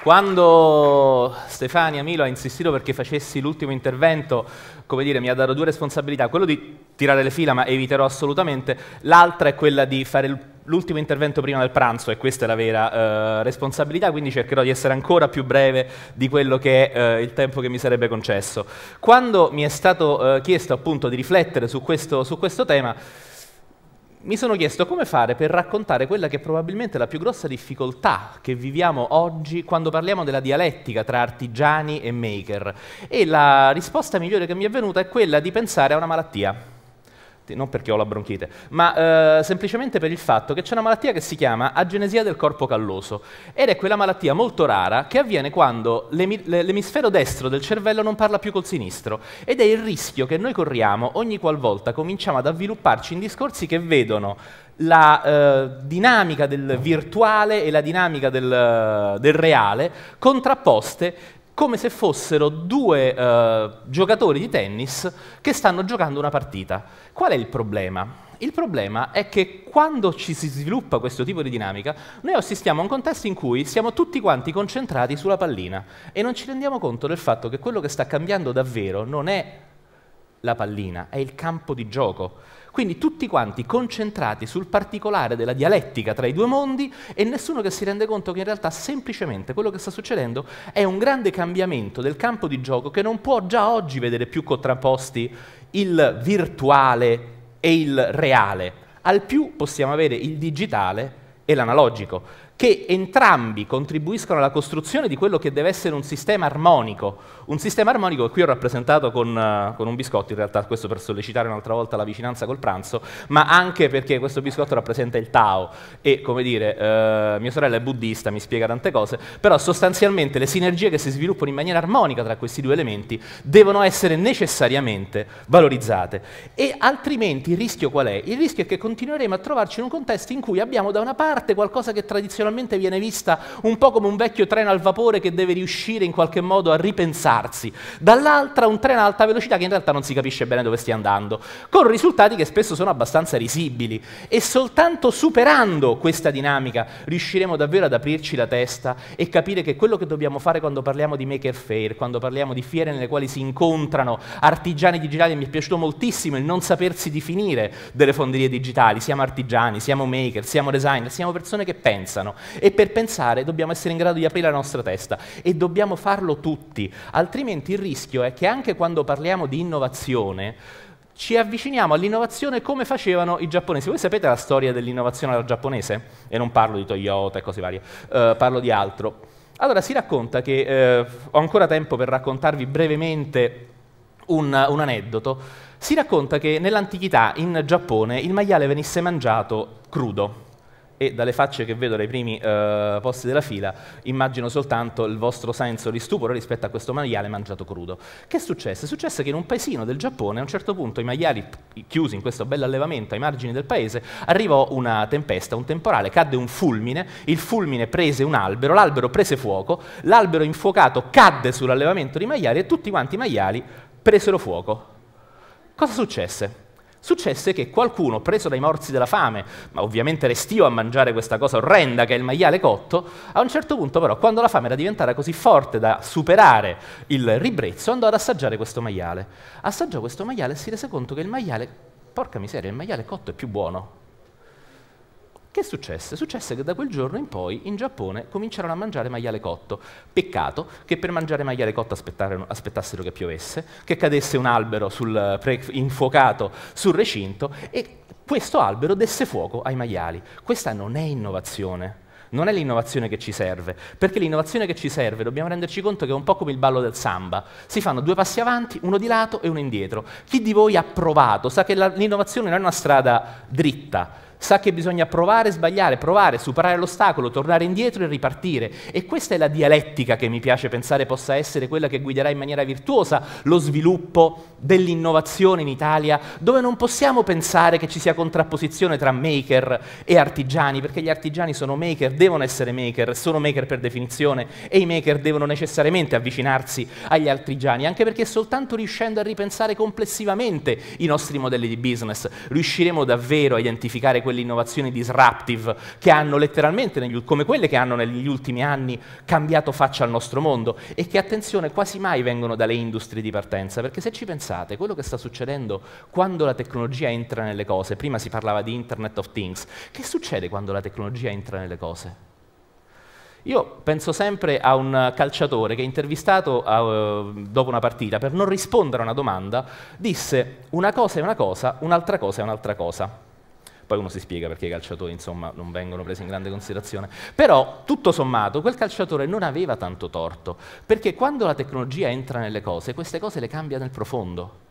Quando Stefania Milo ha insistito perché facessi l'ultimo intervento, come dire, mi ha dato due responsabilità, quello di tirare le fila, ma eviterò assolutamente, l'altra è quella di fare l'ultimo intervento prima del pranzo, e questa è la vera eh, responsabilità, quindi cercherò di essere ancora più breve di quello che è eh, il tempo che mi sarebbe concesso. Quando mi è stato eh, chiesto appunto di riflettere su questo, su questo tema, mi sono chiesto come fare per raccontare quella che è probabilmente la più grossa difficoltà che viviamo oggi quando parliamo della dialettica tra artigiani e maker. E la risposta migliore che mi è venuta è quella di pensare a una malattia non perché ho la bronchite, ma eh, semplicemente per il fatto che c'è una malattia che si chiama agenesia del corpo calloso ed è quella malattia molto rara che avviene quando l'emisfero destro del cervello non parla più col sinistro ed è il rischio che noi corriamo ogni qualvolta cominciamo ad avvilupparci in discorsi che vedono la eh, dinamica del virtuale e la dinamica del, del reale contrapposte come se fossero due eh, giocatori di tennis che stanno giocando una partita. Qual è il problema? Il problema è che quando ci si sviluppa questo tipo di dinamica, noi assistiamo a un contesto in cui siamo tutti quanti concentrati sulla pallina e non ci rendiamo conto del fatto che quello che sta cambiando davvero non è la pallina, è il campo di gioco. Quindi tutti quanti concentrati sul particolare della dialettica tra i due mondi e nessuno che si rende conto che in realtà semplicemente quello che sta succedendo è un grande cambiamento del campo di gioco che non può già oggi vedere più contrapposti il virtuale e il reale. Al più possiamo avere il digitale e l'analogico che entrambi contribuiscono alla costruzione di quello che deve essere un sistema armonico. Un sistema armonico che qui ho rappresentato con, uh, con un biscotto, in realtà questo per sollecitare un'altra volta la vicinanza col pranzo, ma anche perché questo biscotto rappresenta il Tao e, come dire, uh, mia sorella è buddista, mi spiega tante cose, però sostanzialmente le sinergie che si sviluppano in maniera armonica tra questi due elementi devono essere necessariamente valorizzate. E altrimenti il rischio qual è? Il rischio è che continueremo a trovarci in un contesto in cui abbiamo da una parte qualcosa che tradizionalmente generalmente viene vista un po' come un vecchio treno al vapore che deve riuscire in qualche modo a ripensarsi, dall'altra un treno a alta velocità che in realtà non si capisce bene dove stia andando, con risultati che spesso sono abbastanza risibili e soltanto superando questa dinamica riusciremo davvero ad aprirci la testa e capire che quello che dobbiamo fare quando parliamo di maker fair, quando parliamo di fiere nelle quali si incontrano artigiani digitali, mi è piaciuto moltissimo il non sapersi definire delle fonderie digitali, siamo artigiani, siamo maker, siamo designer, siamo persone che pensano e per pensare dobbiamo essere in grado di aprire la nostra testa e dobbiamo farlo tutti, altrimenti il rischio è che anche quando parliamo di innovazione ci avviciniamo all'innovazione come facevano i giapponesi. Voi sapete la storia dell'innovazione alla giapponese? E non parlo di Toyota e cose varie, eh, parlo di altro. Allora si racconta che, eh, ho ancora tempo per raccontarvi brevemente un, un aneddoto, si racconta che nell'antichità in Giappone il maiale venisse mangiato crudo, e dalle facce che vedo dai primi eh, posti della fila immagino soltanto il vostro senso di stupore rispetto a questo maiale mangiato crudo. Che è successo? È successo che in un paesino del Giappone a un certo punto i maiali chiusi in questo bello allevamento ai margini del paese arrivò una tempesta, un temporale, cadde un fulmine, il fulmine prese un albero, l'albero prese fuoco, l'albero infuocato cadde sull'allevamento di maiali e tutti quanti i maiali presero fuoco. Cosa successe? Successe che qualcuno, preso dai morsi della fame, ma ovviamente restio a mangiare questa cosa orrenda che è il maiale cotto, a un certo punto però, quando la fame era diventata così forte da superare il ribrezzo, andò ad assaggiare questo maiale. Assaggiò questo maiale e si rese conto che il maiale, porca miseria, il maiale cotto è più buono. Che successe? Successe che da quel giorno in poi in Giappone cominciarono a mangiare maiale cotto. Peccato che per mangiare maiale cotto aspettassero che piovesse, che cadesse un albero sul infuocato sul recinto e questo albero desse fuoco ai maiali. Questa non è innovazione. Non è l'innovazione che ci serve, perché l'innovazione che ci serve dobbiamo renderci conto che è un po' come il ballo del samba. Si fanno due passi avanti, uno di lato e uno indietro. Chi di voi ha provato sa che l'innovazione non è una strada dritta, sa che bisogna provare, sbagliare, provare, superare l'ostacolo, tornare indietro e ripartire. E questa è la dialettica che mi piace pensare possa essere quella che guiderà in maniera virtuosa lo sviluppo dell'innovazione in Italia, dove non possiamo pensare che ci sia contrapposizione tra maker e artigiani, perché gli artigiani sono maker, devono essere maker, sono maker per definizione e i maker devono necessariamente avvicinarsi agli artigiani, anche perché soltanto riuscendo a ripensare complessivamente i nostri modelli di business riusciremo davvero a identificare quelle innovazioni disruptive che hanno letteralmente, negli, come quelle che hanno negli ultimi anni, cambiato faccia al nostro mondo e che, attenzione, quasi mai vengono dalle industrie di partenza, perché se ci pensate, quello che sta succedendo quando la tecnologia entra nelle cose, prima si parlava di Internet of Things, che succede quando la tecnologia entra nelle cose? Io penso sempre a un calciatore che intervistato uh, dopo una partita per non rispondere a una domanda disse una cosa è una cosa, un'altra cosa è un'altra cosa. Poi uno si spiega perché i calciatori insomma, non vengono presi in grande considerazione. Però, tutto sommato, quel calciatore non aveva tanto torto, perché quando la tecnologia entra nelle cose, queste cose le cambia nel profondo.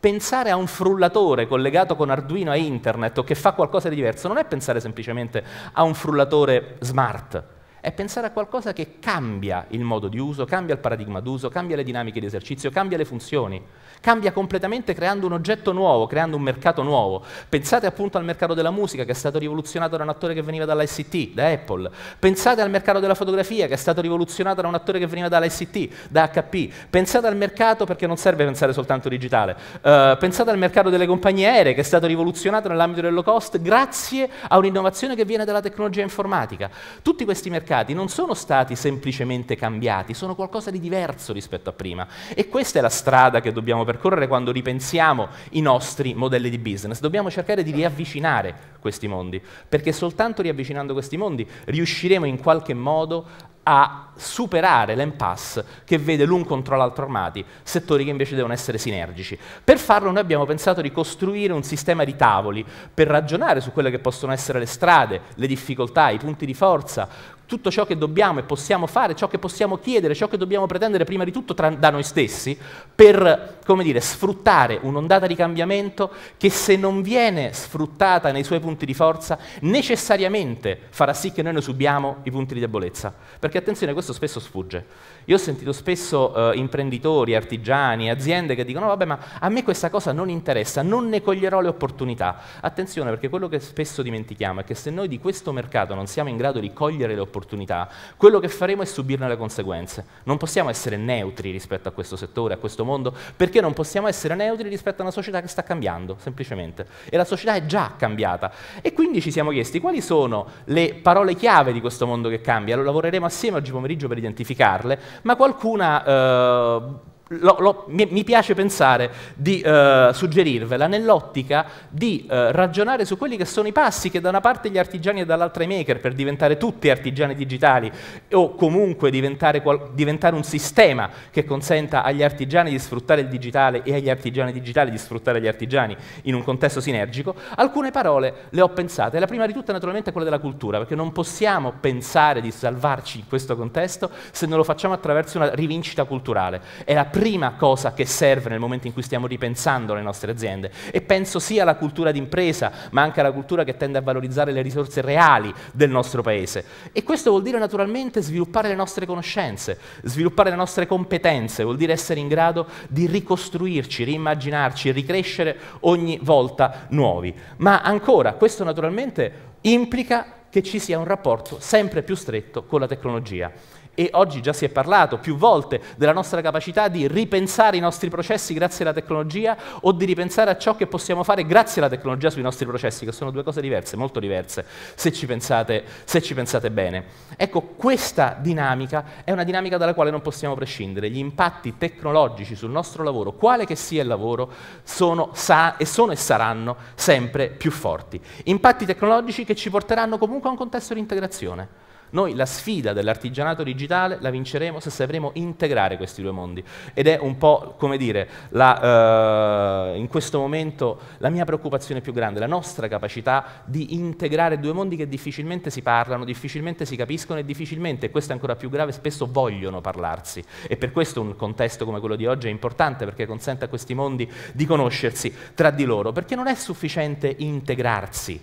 Pensare a un frullatore collegato con Arduino a internet o che fa qualcosa di diverso non è pensare semplicemente a un frullatore smart, è pensare a qualcosa che cambia il modo di uso, cambia il paradigma d'uso, cambia le dinamiche di esercizio, cambia le funzioni, cambia completamente creando un oggetto nuovo, creando un mercato nuovo. Pensate appunto al mercato della musica che è stato rivoluzionato da un attore che veniva dall'ICT, da Apple. Pensate al mercato della fotografia che è stato rivoluzionato da un attore che veniva dall'ICT, da HP. Pensate al mercato, perché non serve pensare soltanto digitale, uh, pensate al mercato delle compagnie aeree che è stato rivoluzionato nell'ambito del low cost grazie a un'innovazione che viene dalla tecnologia informatica. Tutti questi mercati mercati non sono stati semplicemente cambiati, sono qualcosa di diverso rispetto a prima. E questa è la strada che dobbiamo percorrere quando ripensiamo i nostri modelli di business. Dobbiamo cercare di riavvicinare questi mondi, perché soltanto riavvicinando questi mondi riusciremo in qualche modo a superare l'impasse che vede l'un contro l'altro armati, settori che invece devono essere sinergici. Per farlo noi abbiamo pensato di costruire un sistema di tavoli per ragionare su quelle che possono essere le strade, le difficoltà, i punti di forza, tutto ciò che dobbiamo e possiamo fare, ciò che possiamo chiedere, ciò che dobbiamo pretendere prima di tutto tra- da noi stessi, per, come dire, sfruttare un'ondata di cambiamento che se non viene sfruttata nei suoi punti di forza, necessariamente farà sì che noi ne subiamo i punti di debolezza. Perché attenzione, questo spesso sfugge. Io ho sentito spesso eh, imprenditori, artigiani, aziende che dicono, vabbè, ma a me questa cosa non interessa, non ne coglierò le opportunità. Attenzione, perché quello che spesso dimentichiamo è che se noi di questo mercato non siamo in grado di cogliere le opportunità, opportunità, quello che faremo è subirne le conseguenze. Non possiamo essere neutri rispetto a questo settore, a questo mondo, perché non possiamo essere neutri rispetto a una società che sta cambiando, semplicemente. E la società è già cambiata. E quindi ci siamo chiesti quali sono le parole chiave di questo mondo che cambia. Lo lavoreremo assieme oggi pomeriggio per identificarle, ma qualcuna... Eh, lo, lo, mi, mi, piace pensare di eh, suggerirvela nell'ottica di eh, ragionare su quelli che sono i passi che da una parte gli artigiani e dall'altra i maker per diventare tutti artigiani digitali o comunque diventare, qual, diventare, un sistema che consenta agli artigiani di sfruttare il digitale e agli artigiani digitali di sfruttare gli artigiani in un contesto sinergico, alcune parole le ho pensate. La prima di tutte naturalmente è quella della cultura, perché non possiamo pensare di salvarci in questo contesto se non lo facciamo attraverso una rivincita culturale. È la prima prima cosa che serve nel momento in cui stiamo ripensando le nostre aziende e penso sia alla cultura d'impresa, ma anche alla cultura che tende a valorizzare le risorse reali del nostro paese. E questo vuol dire naturalmente sviluppare le nostre conoscenze, sviluppare le nostre competenze, vuol dire essere in grado di ricostruirci, riimmaginarci, ricrescere ogni volta nuovi. Ma ancora, questo naturalmente implica che ci sia un rapporto sempre più stretto con la tecnologia e oggi già si è parlato più volte della nostra capacità di ripensare i nostri processi grazie alla tecnologia o di ripensare a ciò che possiamo fare grazie alla tecnologia sui nostri processi, che sono due cose diverse, molto diverse, se ci pensate, se ci pensate bene. Ecco, questa dinamica è una dinamica dalla quale non possiamo prescindere. Gli impatti tecnologici sul nostro lavoro, quale che sia il lavoro, sono, sa, e, sono e saranno sempre più forti. Impatti tecnologici che ci porteranno comunque a un contesto di integrazione. Noi la sfida dell'artigianato digitale la vinceremo se sapremo integrare questi due mondi. Ed è un po', come dire, la, eh, in questo momento la mia preoccupazione più grande, la nostra capacità di integrare due mondi che difficilmente si parlano, difficilmente si capiscono e difficilmente, e questo è ancora più grave, spesso vogliono parlarsi. E per questo un contesto come quello di oggi è importante perché consente a questi mondi di conoscersi tra di loro, perché non è sufficiente integrarsi,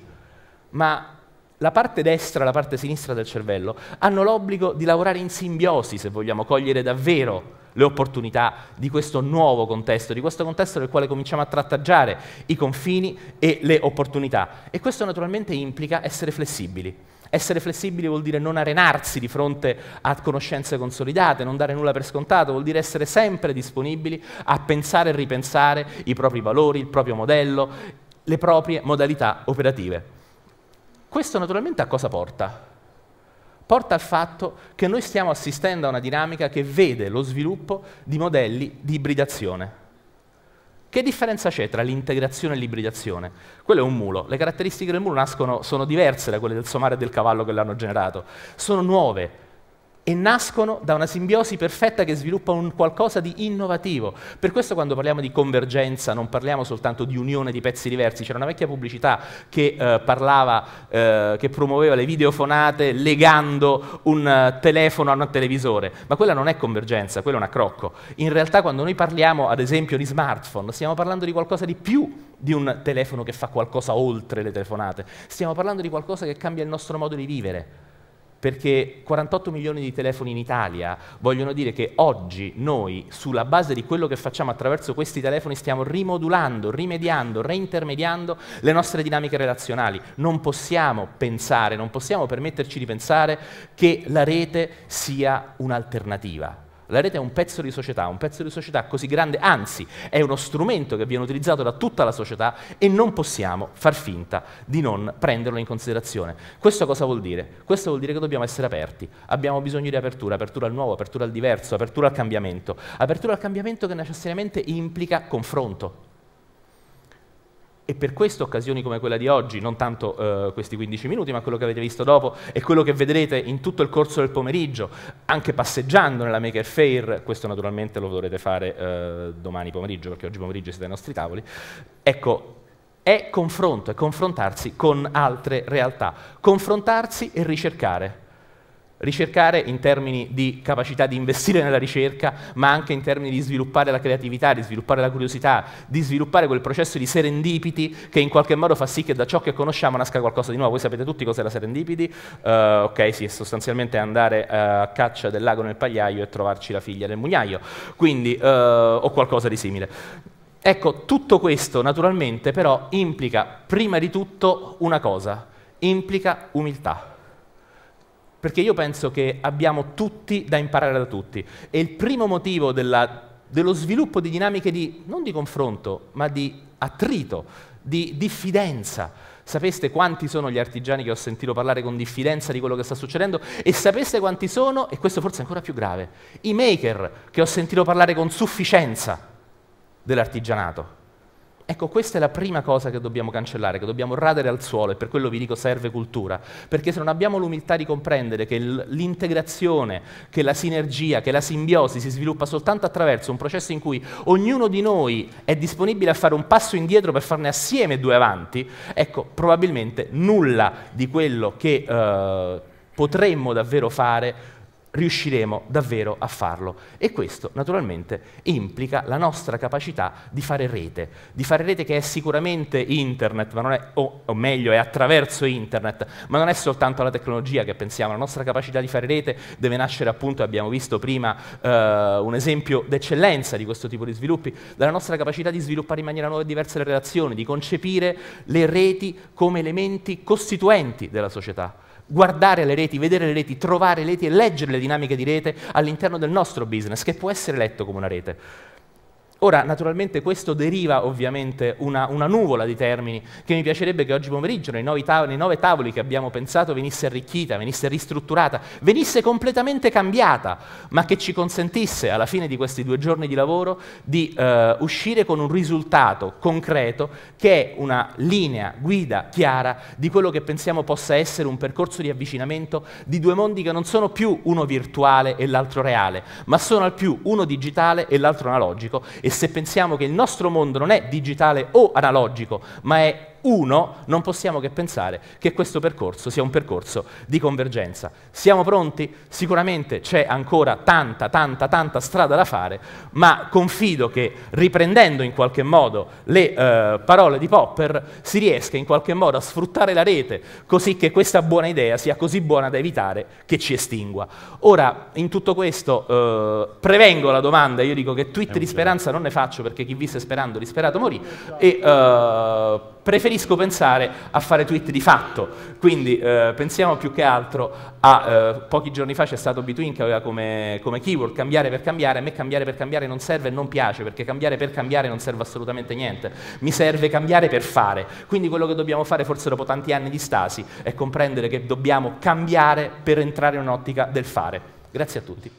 ma la parte destra e la parte sinistra del cervello hanno l'obbligo di lavorare in simbiosi se vogliamo cogliere davvero le opportunità di questo nuovo contesto, di questo contesto nel quale cominciamo a trattaggiare i confini e le opportunità. E questo naturalmente implica essere flessibili. Essere flessibili vuol dire non arenarsi di fronte a conoscenze consolidate, non dare nulla per scontato, vuol dire essere sempre disponibili a pensare e ripensare i propri valori, il proprio modello, le proprie modalità operative. Questo naturalmente a cosa porta? Porta al fatto che noi stiamo assistendo a una dinamica che vede lo sviluppo di modelli di ibridazione. Che differenza c'è tra l'integrazione e l'ibridazione? Quello è un mulo. Le caratteristiche del mulo nascono, sono diverse da quelle del somare e del cavallo che l'hanno generato. Sono nuove, e nascono da una simbiosi perfetta che sviluppa un qualcosa di innovativo. Per questo quando parliamo di convergenza non parliamo soltanto di unione di pezzi diversi, c'era una vecchia pubblicità che eh, parlava, eh, che promuoveva le videofonate legando un uh, telefono a un televisore, ma quella non è convergenza, quella è un accrocco. In realtà quando noi parliamo ad esempio di smartphone, stiamo parlando di qualcosa di più di un telefono che fa qualcosa oltre le telefonate, stiamo parlando di qualcosa che cambia il nostro modo di vivere perché 48 milioni di telefoni in Italia vogliono dire che oggi noi, sulla base di quello che facciamo attraverso questi telefoni, stiamo rimodulando, rimediando, reintermediando le nostre dinamiche relazionali. Non possiamo pensare, non possiamo permetterci di pensare che la rete sia un'alternativa la rete è un pezzo di società, un pezzo di società così grande, anzi è uno strumento che viene utilizzato da tutta la società e non possiamo far finta di non prenderlo in considerazione. Questo cosa vuol dire? Questo vuol dire che dobbiamo essere aperti, abbiamo bisogno di apertura, apertura al nuovo, apertura al diverso, apertura al cambiamento, apertura al cambiamento che necessariamente implica confronto, e per questo occasioni come quella di oggi, non tanto eh, questi 15 minuti, ma quello che avete visto dopo e quello che vedrete in tutto il corso del pomeriggio, anche passeggiando nella Maker Fair, questo naturalmente lo dovrete fare eh, domani pomeriggio, perché oggi pomeriggio siete ai nostri tavoli, ecco, è confronto, è confrontarsi con altre realtà, confrontarsi e ricercare. Ricercare in termini di capacità di investire nella ricerca, ma anche in termini di sviluppare la creatività, di sviluppare la curiosità, di sviluppare quel processo di serendipiti che in qualche modo fa sì che da ciò che conosciamo nasca qualcosa di nuovo. Voi sapete tutti cos'è la serendipiti? Uh, ok, sì, è sostanzialmente andare uh, a caccia del lago nel pagliaio e trovarci la figlia del mugnaio, quindi, uh, o qualcosa di simile. Ecco, tutto questo naturalmente però implica prima di tutto una cosa, implica umiltà. Perché io penso che abbiamo tutti da imparare da tutti. E il primo motivo della, dello sviluppo di dinamiche di, non di confronto, ma di attrito, di diffidenza. Sapeste quanti sono gli artigiani che ho sentito parlare con diffidenza di quello che sta succedendo? E sapeste quanti sono, e questo forse è ancora più grave, i maker che ho sentito parlare con sufficienza dell'artigianato. Ecco, questa è la prima cosa che dobbiamo cancellare, che dobbiamo radere al suolo, e per quello vi dico serve cultura, perché se non abbiamo l'umiltà di comprendere che l'integrazione, che la sinergia, che la simbiosi si sviluppa soltanto attraverso un processo in cui ognuno di noi è disponibile a fare un passo indietro per farne assieme due avanti, ecco, probabilmente nulla di quello che eh, potremmo davvero fare riusciremo davvero a farlo. E questo naturalmente implica la nostra capacità di fare rete, di fare rete che è sicuramente internet, è, o, o, meglio è attraverso internet, ma non è soltanto la tecnologia che pensiamo, la nostra capacità di fare rete deve nascere appunto, abbiamo visto prima eh, un esempio d'eccellenza di questo tipo di sviluppi, dalla nostra capacità di sviluppare in maniera nuova e diversa le relazioni, di concepire le reti come elementi costituenti della società guardare le reti, vedere le reti, trovare le reti e leggere le dinamiche di rete all'interno del nostro business, che può essere letto come una rete. Ora, naturalmente, questo deriva ovviamente una, una, nuvola di termini che mi piacerebbe che oggi pomeriggio, nei, tavoli, nei nove tavoli che abbiamo pensato, venisse arricchita, venisse ristrutturata, venisse completamente cambiata, ma che ci consentisse, alla fine di questi due giorni di lavoro, di eh, uscire con un risultato concreto che è una linea guida chiara di quello che pensiamo possa essere un percorso di avvicinamento di due mondi che non sono più uno virtuale e l'altro reale, ma sono al più uno digitale e l'altro analogico e se pensiamo che il nostro mondo non è digitale o analogico, ma è uno, non possiamo che pensare che questo percorso sia un percorso di convergenza. Siamo pronti? Sicuramente c'è ancora tanta, tanta, tanta strada da fare, ma confido che riprendendo in qualche modo le eh, parole di Popper si riesca in qualche modo a sfruttare la rete così che questa buona idea sia così buona da evitare che ci estingua. Ora, in tutto questo, eh, prevengo la domanda, io dico che tweet di speranza non ne faccio perché chi visse sperando disperato morì. E, eh, preferisco pensare a fare tweet di fatto, quindi eh, pensiamo più che altro a eh, pochi giorni fa c'è stato Between che aveva come, come, keyword cambiare per cambiare, a me cambiare per cambiare non serve e non piace, perché cambiare per cambiare non serve assolutamente niente, mi serve cambiare per fare, quindi quello che dobbiamo fare forse dopo tanti anni di stasi è comprendere che dobbiamo cambiare per entrare in un'ottica del fare. Grazie a tutti.